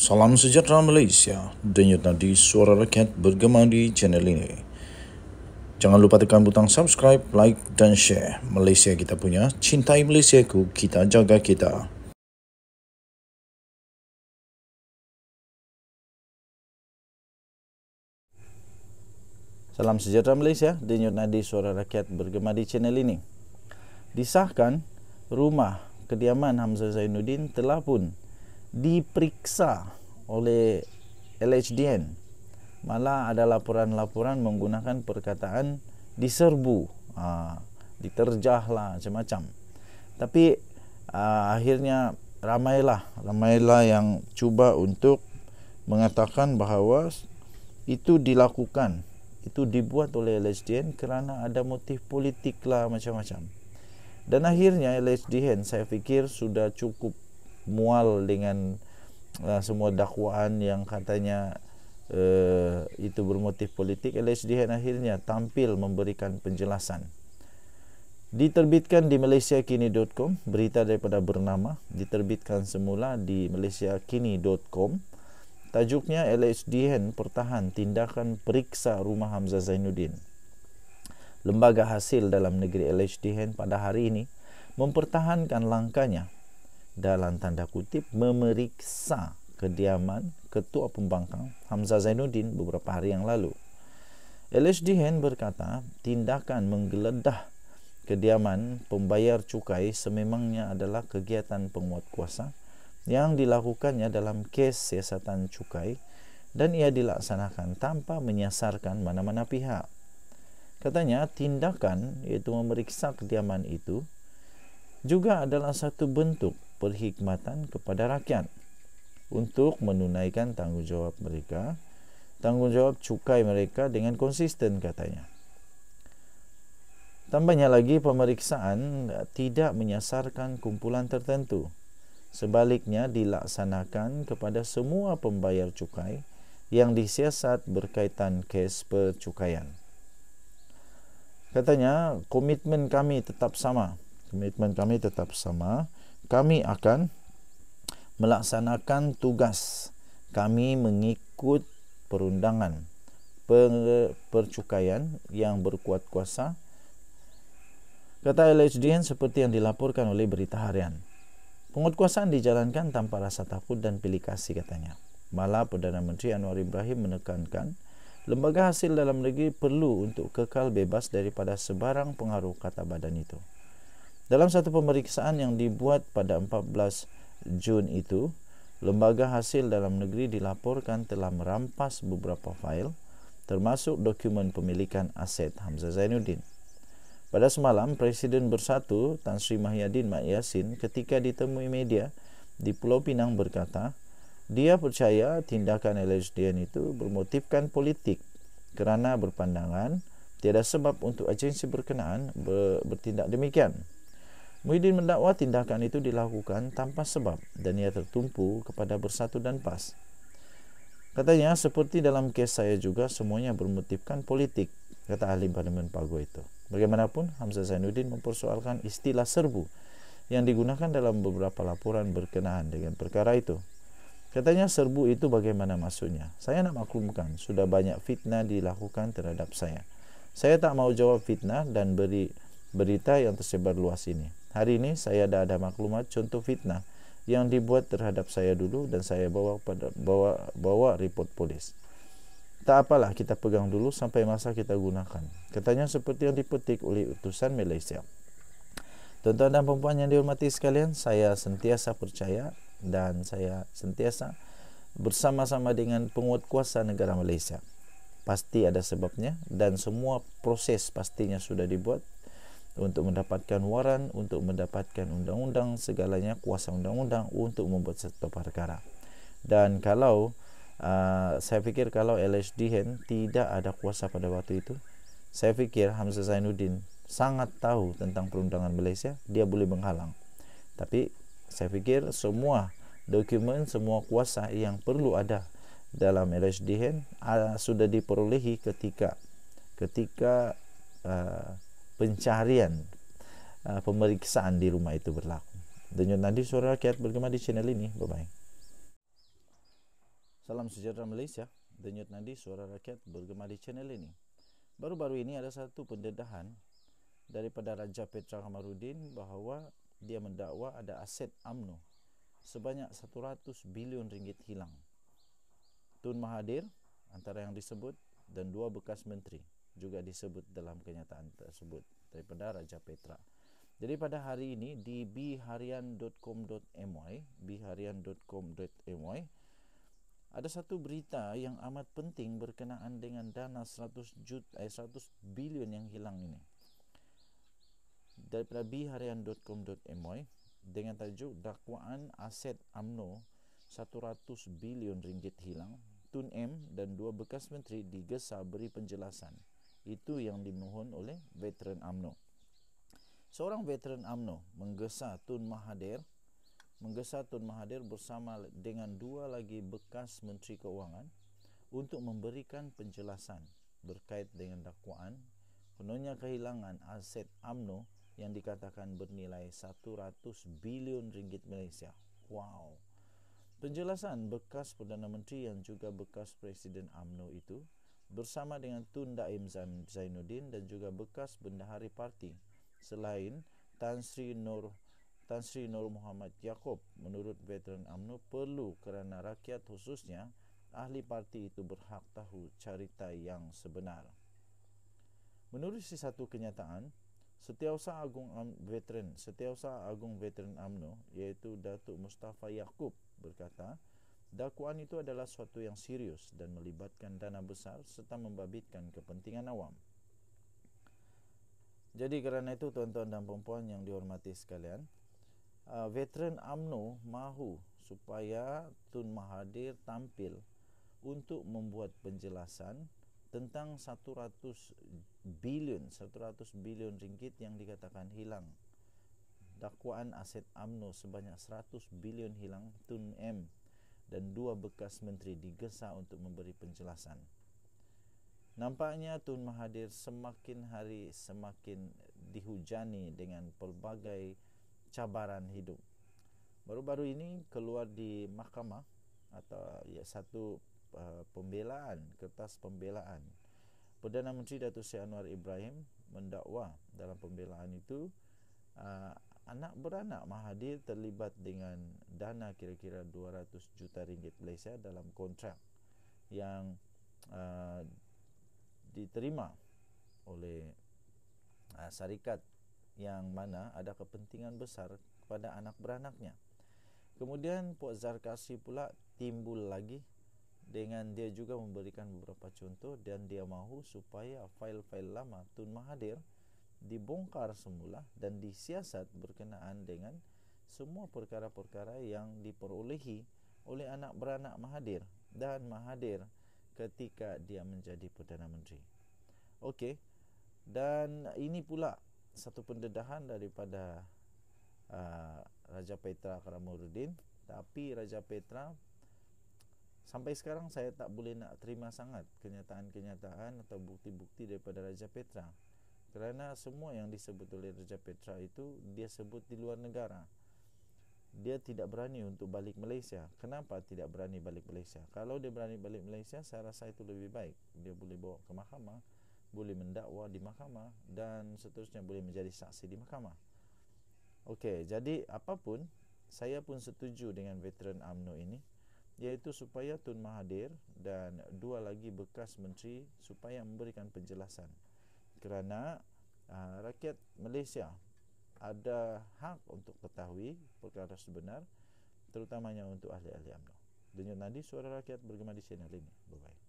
Salam sejahtera Malaysia. Denyut nadi suara rakyat bergema di channel ini. Jangan lupa tekan butang subscribe, like dan share. Malaysia kita punya, cintai Malaysia ku, kita jaga kita. Salam sejahtera Malaysia. Denyut nadi suara rakyat bergema di channel ini. Disahkan rumah kediaman Hamzah Zainuddin telah pun diperiksa oleh LHDN malah ada laporan-laporan menggunakan perkataan diserbu aa, ha, diterjah lah macam-macam tapi aa, ha, akhirnya ramailah ramailah yang cuba untuk mengatakan bahawa itu dilakukan itu dibuat oleh LHDN kerana ada motif politik lah macam-macam dan akhirnya LHDN saya fikir sudah cukup mual dengan uh, semua dakwaan yang katanya uh, itu bermotif politik LHDN akhirnya tampil memberikan penjelasan diterbitkan di malaysiakini.com berita daripada bernama diterbitkan semula di malaysiakini.com tajuknya LHDN pertahan tindakan periksa rumah Hamzah Zainuddin lembaga hasil dalam negeri LHDN pada hari ini mempertahankan langkahnya dalam tanda kutip memeriksa kediaman ketua pembangkang Hamzah Zainuddin beberapa hari yang lalu. LHD Hen berkata tindakan menggeledah kediaman pembayar cukai sememangnya adalah kegiatan penguat kuasa yang dilakukannya dalam kes siasatan cukai dan ia dilaksanakan tanpa menyasarkan mana-mana pihak. Katanya tindakan iaitu memeriksa kediaman itu juga adalah satu bentuk perkhidmatan kepada rakyat untuk menunaikan tanggungjawab mereka tanggungjawab cukai mereka dengan konsisten katanya tambahnya lagi pemeriksaan tidak menyasarkan kumpulan tertentu sebaliknya dilaksanakan kepada semua pembayar cukai yang disiasat berkaitan kes percukaian katanya komitmen kami tetap sama komitmen kami tetap sama kami akan melaksanakan tugas kami mengikut perundangan percukaian yang berkuat kuasa kata LHDN seperti yang dilaporkan oleh berita harian penguatkuasaan dijalankan tanpa rasa takut dan pilih kasih katanya malah Perdana Menteri Anwar Ibrahim menekankan lembaga hasil dalam negeri perlu untuk kekal bebas daripada sebarang pengaruh kata badan itu dalam satu pemeriksaan yang dibuat pada 14 Jun itu, lembaga hasil dalam negeri dilaporkan telah merampas beberapa fail termasuk dokumen pemilikan aset Hamzah Zainuddin. Pada semalam, Presiden Bersatu Tan Sri Mahyadin Mak Yassin ketika ditemui media di Pulau Pinang berkata, dia percaya tindakan LHDN itu bermotifkan politik kerana berpandangan tiada sebab untuk agensi berkenaan bertindak demikian. Muhyiddin mendakwa tindakan itu dilakukan tanpa sebab dan ia tertumpu kepada bersatu dan pas. Katanya, seperti dalam kes saya juga, semuanya bermutifkan politik, kata ahli parlimen Pago itu. Bagaimanapun, Hamzah Zainuddin mempersoalkan istilah serbu yang digunakan dalam beberapa laporan berkenaan dengan perkara itu. Katanya serbu itu bagaimana maksudnya? Saya nak maklumkan, sudah banyak fitnah dilakukan terhadap saya. Saya tak mau jawab fitnah dan beri berita yang tersebar luas ini. Hari ini saya dah ada maklumat contoh fitnah yang dibuat terhadap saya dulu dan saya bawa pada bawa bawa report polis. Tak apalah kita pegang dulu sampai masa kita gunakan. Katanya seperti yang dipetik oleh utusan Malaysia. Tuan-tuan dan puan-puan yang dihormati sekalian, saya sentiasa percaya dan saya sentiasa bersama-sama dengan penguat kuasa negara Malaysia. Pasti ada sebabnya dan semua proses pastinya sudah dibuat untuk mendapatkan waran, untuk mendapatkan undang-undang, segalanya kuasa undang-undang untuk membuat satu perkara. Dan kalau uh, saya fikir kalau LHDN tidak ada kuasa pada waktu itu, saya fikir Hamzah Zainuddin sangat tahu tentang perundangan Malaysia, dia boleh menghalang. Tapi saya fikir semua dokumen, semua kuasa yang perlu ada dalam LHDN uh, sudah diperolehi ketika ketika uh, pencarian uh, pemeriksaan di rumah itu berlaku. Denyut nanti suara rakyat bagaimana di channel ini. Bye bye. Salam sejahtera Malaysia. Denyut nanti suara rakyat bergema di channel ini. Baru-baru ini ada satu pendedahan daripada Raja Petra Kamarudin bahawa dia mendakwa ada aset UMNO sebanyak 100 bilion ringgit hilang. Tun Mahathir antara yang disebut dan dua bekas menteri juga disebut dalam kenyataan tersebut daripada Raja Petra. Jadi pada hari ini di biharian.com.my biharian.com.my ada satu berita yang amat penting berkenaan dengan dana 100 juta eh, 100 bilion yang hilang ini. Daripada biharian.com.my dengan tajuk dakwaan aset AMNO 100 bilion ringgit hilang Tun M dan dua bekas menteri digesa beri penjelasan. Itu yang dimohon oleh veteran AMNO. Seorang veteran AMNO menggesa Tun Mahathir menggesa Tun Mahathir bersama dengan dua lagi bekas Menteri Keuangan untuk memberikan penjelasan berkait dengan dakwaan penuhnya kehilangan aset AMNO yang dikatakan bernilai 100 bilion ringgit Malaysia. Wow. Penjelasan bekas Perdana Menteri yang juga bekas Presiden AMNO itu bersama dengan Tun Daim Zainuddin dan juga bekas bendahari parti selain Tan Sri Nur Tan Sri Nur Muhammad Yaakob menurut veteran UMNO perlu kerana rakyat khususnya ahli parti itu berhak tahu cerita yang sebenar. Menurut satu kenyataan, Setiausaha Agung Am Veteran, Setiausaha Agung Veteran UMNO iaitu Datuk Mustafa Yaakob berkata, Dakwaan itu adalah suatu yang serius dan melibatkan dana besar serta membabitkan kepentingan awam. Jadi kerana itu tuan-tuan dan puan-puan yang dihormati sekalian, uh, veteran AMNO mahu supaya Tun Mahathir tampil untuk membuat penjelasan tentang 100 bilion 100 bilion ringgit yang dikatakan hilang dakwaan aset AMNO sebanyak 100 bilion hilang Tun M dan dua bekas menteri digesa untuk memberi penjelasan. Nampaknya Tun Mahathir semakin hari semakin dihujani dengan pelbagai cabaran hidup. Baru-baru ini keluar di mahkamah atau ya satu uh, pembelaan, kertas pembelaan. Perdana Menteri Datuk Seri Anwar Ibrahim mendakwa dalam pembelaan itu uh, anak beranak Mahathir terlibat dengan dana kira-kira 200 juta ringgit Malaysia dalam kontrak yang uh, diterima oleh uh, syarikat yang mana ada kepentingan besar kepada anak beranaknya. Kemudian Puan Zarkasi pula timbul lagi dengan dia juga memberikan beberapa contoh dan dia mahu supaya fail-fail lama Tun Mahathir dibongkar semula dan disiasat berkenaan dengan semua perkara-perkara yang diperolehi oleh anak beranak Mahadir dan Mahadir ketika dia menjadi Perdana Menteri. Okey. Dan ini pula satu pendedahan daripada uh, Raja Petra Karamuruddin tapi Raja Petra sampai sekarang saya tak boleh nak terima sangat kenyataan-kenyataan atau bukti-bukti daripada Raja Petra kerana semua yang disebut oleh Raja Petra itu dia sebut di luar negara dia tidak berani untuk balik Malaysia kenapa tidak berani balik Malaysia kalau dia berani balik Malaysia saya rasa itu lebih baik dia boleh bawa ke mahkamah boleh mendakwa di mahkamah dan seterusnya boleh menjadi saksi di mahkamah Okey, jadi apapun saya pun setuju dengan veteran AMNO ini iaitu supaya Tun Mahathir dan dua lagi bekas menteri supaya memberikan penjelasan kerana uh, rakyat Malaysia ada hak untuk ketahui perkara sebenar terutamanya untuk ahli-ahli UMNO. Denyut nanti suara rakyat bergema di channel ini. Bye-bye.